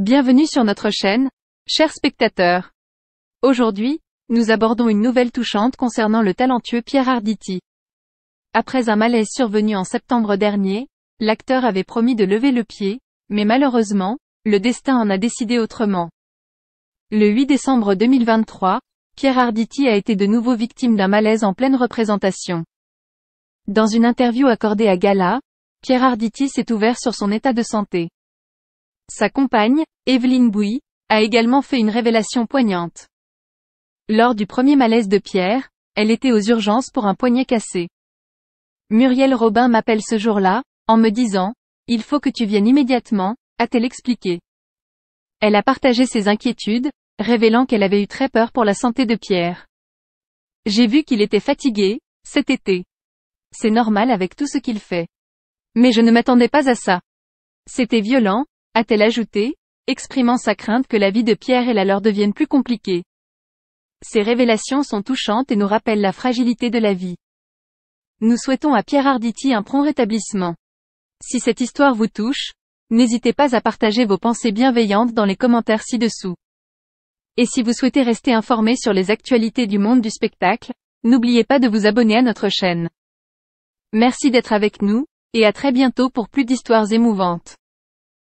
Bienvenue sur notre chaîne, chers spectateurs. Aujourd'hui, nous abordons une nouvelle touchante concernant le talentueux Pierre Arditi. Après un malaise survenu en septembre dernier, l'acteur avait promis de lever le pied, mais malheureusement, le destin en a décidé autrement. Le 8 décembre 2023, Pierre Arditi a été de nouveau victime d'un malaise en pleine représentation. Dans une interview accordée à Gala, Pierre Arditi s'est ouvert sur son état de santé. Sa compagne, Evelyne Bouy, a également fait une révélation poignante. Lors du premier malaise de Pierre, elle était aux urgences pour un poignet cassé. Muriel Robin m'appelle ce jour-là, en me disant, il faut que tu viennes immédiatement, a-t-elle expliqué. Elle a partagé ses inquiétudes, révélant qu'elle avait eu très peur pour la santé de Pierre. J'ai vu qu'il était fatigué, cet été. C'est normal avec tout ce qu'il fait. Mais je ne m'attendais pas à ça. C'était violent, a-t-elle ajouté, exprimant sa crainte que la vie de Pierre et la leur devienne plus compliquée. Ces révélations sont touchantes et nous rappellent la fragilité de la vie. Nous souhaitons à Pierre Arditi un prompt rétablissement. Si cette histoire vous touche, n'hésitez pas à partager vos pensées bienveillantes dans les commentaires ci-dessous. Et si vous souhaitez rester informé sur les actualités du monde du spectacle, n'oubliez pas de vous abonner à notre chaîne. Merci d'être avec nous, et à très bientôt pour plus d'histoires émouvantes.